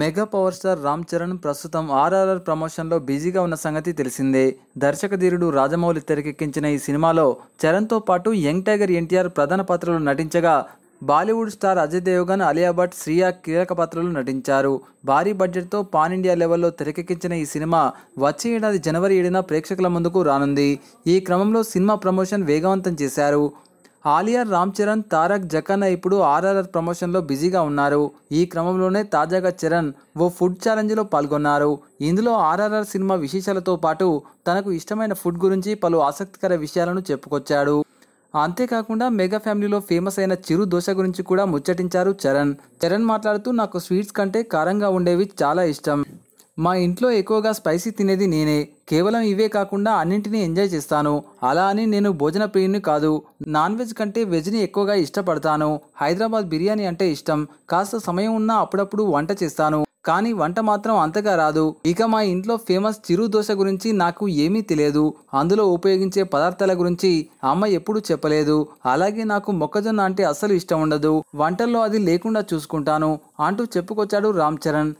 mega power star Ram Charan ప్రస్తుతం RRR ప్రమోషన్లో బిజీగా ఉన్న సంగతి తెలిసిందే దర్శకధీరుడు రాజమౌళి తెరకెక్కించిన ఈ సినిమాలో చరణ్తో పాటు యంగ్ టైగర్ ఎన్టీఆర్ ప్రధాన పాత్రలు నటించగా బాలీవుడ్ స్టార్ అజయ్ దేవగన్ అలియా భట్ శ్రియా కీలక పాత్రలు నటించారు భారీ బడ్జెట్తో పాన్ ఇండియా లెవెల్లో తెరకెక్కించిన ఈ సినిమా వచ్చే ఏడాది జనవరి ఏడున ప్రేక్షకుల ముందుకు రానుంది ఈ క్రమంలో సినిమా ప్రమోషన్ వేగవంతం చేశారు ఆలియా రామ్ చరణ్ తారక్ జకన్న ఇప్పుడు ఆర్ఆర్ఆర్ ప్రమోషన్లో బిజీగా ఉన్నారు ఈ క్రమంలోనే తాజాగా చరణ్ ఓ ఫుడ్ ఛాలెంజ్లో పాల్గొన్నారు ఇందులో ఆర్ఆర్ఆర్ సినిమా విశేషాలతో పాటు తనకు ఇష్టమైన ఫుడ్ గురించి పలు ఆసక్తికర విషయాలను చెప్పుకొచ్చాడు అంతేకాకుండా మెగా ఫ్యామిలీలో ఫేమస్ అయిన చిరు దోశ గురించి కూడా ముచ్చటించారు చరణ్ చరణ్ మాట్లాడుతూ నాకు స్వీట్స్ కంటే కారంగా ఉండేవి చాలా ఇష్టం మా ఇంట్లో ఎక్కువగా స్పైసీ తినేది నేనే కేవలం ఇవే కాకుండా అన్నింటినీ ఎంజాయ్ చేస్తాను అలా అని నేను భోజన ప్రియుని కాదు నాన్ వెజ్ కంటే వెజ్ని ఎక్కువగా ఇష్టపడతాను హైదరాబాద్ బిర్యానీ అంటే ఇష్టం కాస్త సమయం ఉన్నా అప్పుడప్పుడు వంట చేస్తాను కానీ వంట మాత్రం అంతగా రాదు ఇక మా ఇంట్లో ఫేమస్ చిరు దోశ గురించి నాకు ఏమీ తెలియదు అందులో ఉపయోగించే పదార్థాల గురించి అమ్మ ఎప్పుడూ చెప్పలేదు అలాగే నాకు మొక్కజొన్న అంటే అస్సలు ఇష్టం ఉండదు వంటల్లో అది లేకుండా చూసుకుంటాను అంటూ చెప్పుకొచ్చాడు రామ్ చరణ్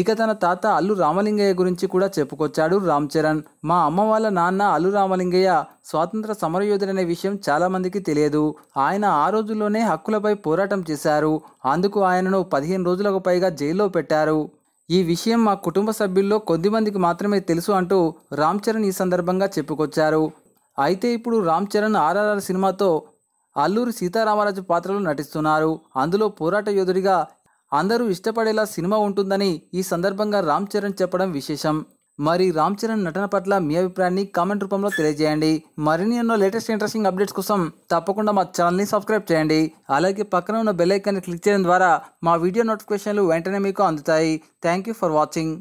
ఇక తన తాత అల్లు రామలింగయ్య గురించి కూడా చెప్పుకొచ్చాడు రామ్ చరణ్ మా అమ్మ వాళ్ళ నాన్న అల్లు రామలింగయ్య స్వాతంత్ర సమరయోధుడనే విషయం చాలామందికి తెలియదు ఆయన ఆ రోజుల్లోనే హక్కులపై పోరాటం చేశారు అందుకు ఆయనను పదిహేను రోజులకు పైగా జైల్లో పెట్టారు ఈ విషయం మా కుటుంబ సభ్యుల్లో కొద్దిమందికి మాత్రమే తెలుసు అంటూ రామ్ చరణ్ ఈ సందర్భంగా చెప్పుకొచ్చారు అయితే ఇప్పుడు రామ్ చరణ్ ఆర్ఆర్ఆర్ సినిమాతో అల్లూరి సీతారామరాజు పాత్రలో నటిస్తున్నారు అందులో పోరాట యోధుడిగా అందరూ ఇష్టపడేలా సినిమా ఉంటుందని ఈ సందర్భంగా రామ్ చరణ్ చెప్పడం విశేషం మరి రామ్ చరణ్ నటన పట్ల మీ అభిప్రాయాన్ని కామెంట్ రూపంలో తెలియజేయండి మరిన్ని ఎన్నో లేటెస్ట్ ఇంట్రెస్టింగ్ అప్డేట్స్ కోసం తప్పకుండా మా ఛానల్ని సబ్స్క్రైబ్ చేయండి అలాగే పక్కన ఉన్న బెల్ ఐకాన్ని క్లిక్ చేయడం ద్వారా మా వీడియో నోటిఫికేషన్లు వెంటనే మీకు అందుతాయి థ్యాంక్ యూ ఫర్ వాచింగ్